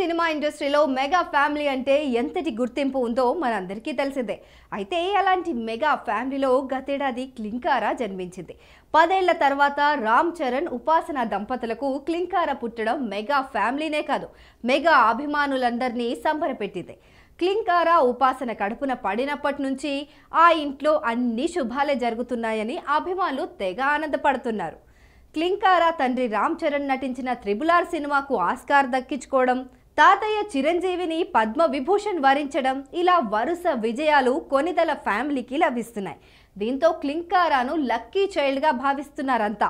cinema ఇండస్ట్రీలో mega family అంటే ఎంతటి గుర్తింపు ఉందో మనందరికీ తెలిసిందే అయితే అలాంటి మెగా ఫ్యామిలీలో గతేడాది క్లింకారా జన్మించింది పదేళ్ల తర్వాత రామ్ చరణ్ ఉపాసన దంపతులకు క్లింకార పుట్టడం మెగా ఫ్యామిలీనే కాదు మెగా అభిమానులందరినీ సంబరపెట్టింది క్లింకారా ఉపాసన కడుపున పడినప్పటి నుంచి ఆ ఇంట్లో అన్ని శుభాలే జరుగుతున్నాయని అభిమానులు తెగ ఆనందపడుతున్నారు క్లింకారా తండ్రి రామ్ చరణ్ నటించిన త్రిబులార్ సినిమాకు ఆస్కార్ దక్కించుకోవడం తాతయ్య చిరంజీవిని పద్మ విభూషణ్ వరించడం ఇలా వరుస విజయాలు కొనిదల ఫ్యామిలీకి లభిస్తున్నాయి దీంతో క్లింకారాను లక్కీ చైల్డ్గా భావిస్తున్నారంతా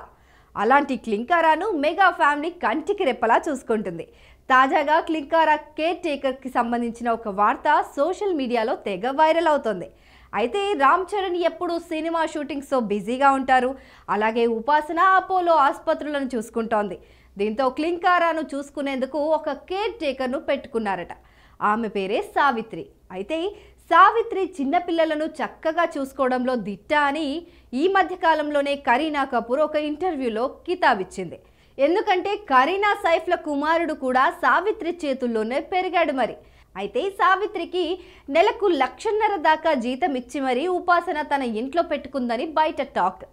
అలాంటి క్లింకారాను మెగా ఫ్యామిలీ కంటికి రెప్పలా చూసుకుంటుంది తాజాగా క్లింకారా కేర్ టేకర్కి సంబంధించిన ఒక వార్త సోషల్ మీడియాలో తెగ వైరల్ అవుతోంది అయితే రామ్ చరణ్ ఎప్పుడు సినిమా షూటింగ్స్తో బిజీగా ఉంటారు అలాగే ఉపాసన అపోలో ఆసుపత్రులను చూసుకుంటోంది దీంతో క్లింకారాను చూసుకునేందుకు ఒక కేర్ టేకర్ను పెట్టుకున్నారట ఆమె పేరే సావిత్రి అయితే సావిత్రి చిన్నపిల్లలను చక్కగా చూసుకోవడంలో దిట్ట అని ఈ మధ్యకాలంలోనే కరీనా కపూర్ ఒక ఇంటర్వ్యూలో కితాబిచ్చింది ఎందుకంటే కరీనా సైఫ్ల కుమారుడు కూడా సావిత్రి చేతుల్లోనే పెరిగాడు మరి అయితే సావిత్రికి నెలకు లక్షన్నర దాకా జీతం ఇచ్చి మరీ ఉపాసన తన ఇంట్లో పెట్టుకుందని బయట టాక్